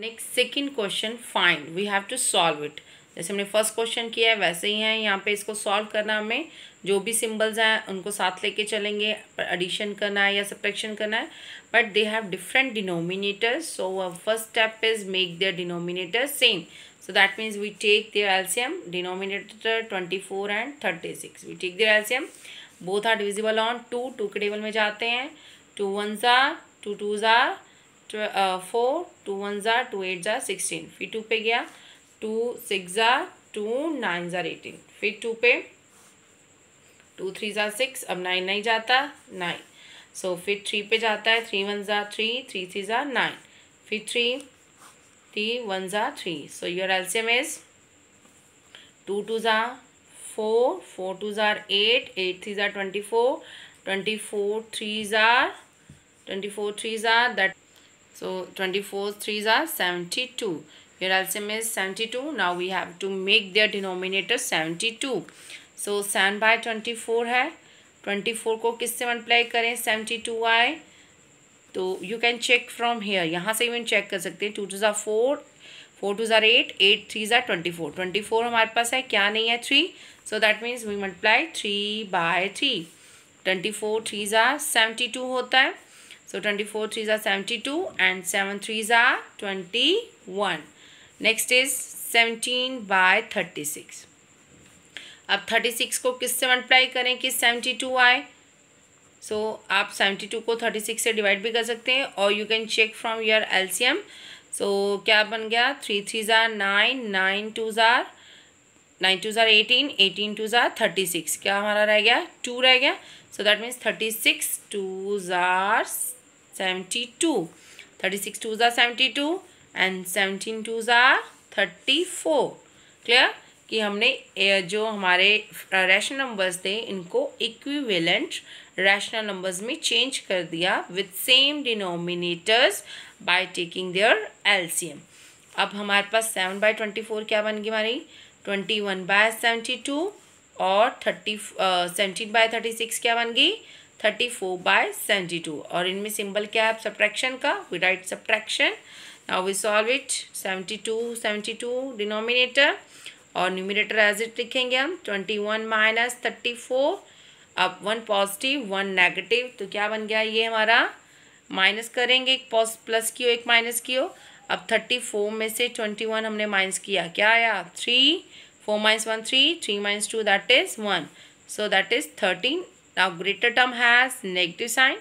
Next second question find we have to solve it जैसे हमने first question किया है वैसे ही है यहाँ पे इसको सॉल्व करना हमें जो भी सिंबल्स हैं उनको साथ लेके चलेंगे एडिशन करना है या सब्ट्रैक्शन करना है but they have different denominators so first step is make their denominator same so that means we take their LCM denominator twenty four and thirty six we take their LCM both are divisible on two two के table में जाते हैं two one ज़ा two two ज़ा four two one ज़ार two eight ज़ार sixteen फिर two पे गया टू सिक्स ज़ार टू नाइन ज़ार एटीन फिर टू पे टू थ्री ज़ार सिक्स अब नाइन नहीं जाता नाइन सो फिर थ्री पे जाता है थ्री वन ज़ार थ्री थ्री थ्री ज़ार नाइन फिर थ्री थ्री वन ज़ार three so your LCM is two two ज़ार फोर फोर टू ज़ार एट एट थ्री ज़ार twenty four twenty four three ज़ार ट्वेंटी फोर थ्री ज़ार that So 24 3s are 72. Here LCM is 72. Now we have to make their denominator 72. So 7 by 24 है 24 को किससे multiply करें 72i तो you can check from here यहाँ से even check कर सकते हैं टू टू ज़ार फोर फोर टू ज़ार एट एट थ्री ज़ार ट्वेंटी फोर ट्वेंटी फोर हमारे पास है क्या नहीं है three so that means we multiply three by three twenty four three ज़ार सेवेंटी टू होता है So twenty four threes are seventy two and seven threes are twenty one. Next is seventeen by thirty six. अब thirty six को किससे multiply करें कि seventy two आए so आप सेवेंटी टू को थर्टी सिक्स से डिवाइड भी कर सकते हैं और you can check from your LCM so क्या बन गया थ्री थ्री ज़ार नाइन नाइन टू ज़ार नाइन टू ज़ार एटीन एटीन टू ज़ार थर्टी सिक्स क्या हमारा रह गया टू रह गया so that means thirty six two ज़ार seventy two thirty six two ज़ार seventy two and seventeen two ज़ार थर्टी फोर क्लियर कि हमने जो हमारे रैशनल नंबर्स थे इनको इक्विवेलेंट रैशनल नंबर्स में चेंज कर दिया with same denominators by taking their LCM अब हमारे पास सेवन बाई ट्वेंटी फोर क्या बन गई हमारी twenty one by seventy two और thirty seventeen by thirty six क्या बन गई thirty four by seventy two और इनमें सिंबल क्या है सब्ट्रैक्शन का we write subtraction now we solve it seventy two seventy two denominator और न्यूमिनेटर एज इट लिखेंगे हम twenty one minus thirty four अब वन पॉजिटिव वन नेगेटिव तो क्या बन गया ये हमारा माइनस करेंगे एक पॉज प्लस की हो एक माइनस की हो अब थर्टी फोर में से ट्वेंटी वन हमने माइनस किया क्या आया three four minus one three three minus two that is one so that is thirteen now greater term has negative sign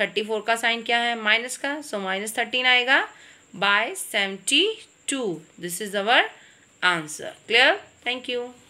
thirty four का साइन क्या है माइनस का सो माइनस थर्टीन आएगा by seventy two this is our answer clear thank you